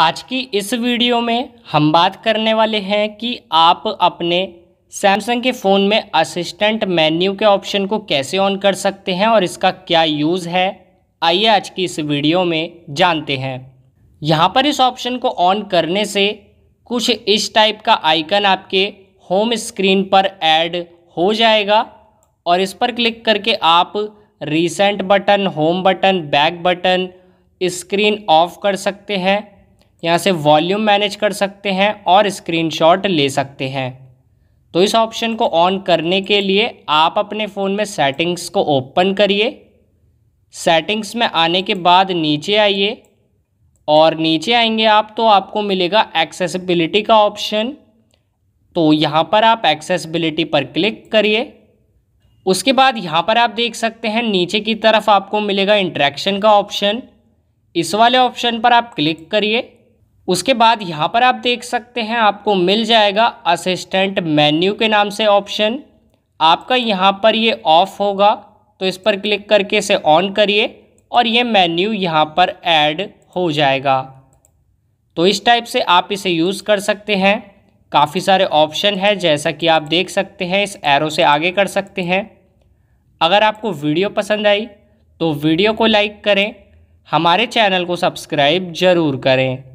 आज की इस वीडियो में हम बात करने वाले हैं कि आप अपने सैमसंग के फ़ोन में असिस्टेंट मेन्यू के ऑप्शन को कैसे ऑन कर सकते हैं और इसका क्या यूज़ है आइए आज की इस वीडियो में जानते हैं यहाँ पर इस ऑप्शन को ऑन करने से कुछ इस टाइप का आइकन आपके होम स्क्रीन पर ऐड हो जाएगा और इस पर क्लिक करके आप recent button home button back button screen off कर सकते हैं यहाँ से वॉल्यूम मैनेज कर सकते हैं और स्क्रीनशॉट ले सकते हैं तो इस ऑप्शन को ऑन करने के लिए आप अपने फ़ोन में सेटिंग्स को ओपन करिए सेटिंग्स में आने के बाद नीचे आइए और नीचे आएंगे आप तो आपको मिलेगा एक्सेसिबिलिटी का ऑप्शन तो यहाँ पर आप एक्सेसिबिलिटी पर क्लिक करिए उसके बाद यहाँ पर आप देख सकते हैं नीचे की तरफ आपको मिलेगा इंट्रैक्शन का ऑप्शन इस वाले ऑप्शन पर आप क्लिक करिए उसके बाद यहाँ पर आप देख सकते हैं आपको मिल जाएगा असिस्टेंट मेन्यू के नाम से ऑप्शन आपका यहाँ पर ये ऑफ होगा तो इस पर क्लिक करके इसे ऑन करिए और ये मेन्यू यहाँ पर ऐड हो जाएगा तो इस टाइप से आप इसे यूज़ कर सकते हैं काफ़ी सारे ऑप्शन है जैसा कि आप देख सकते हैं इस एरो से आगे कर सकते हैं अगर आपको वीडियो पसंद आई तो वीडियो को लाइक करें हमारे चैनल को सब्सक्राइब ज़रूर करें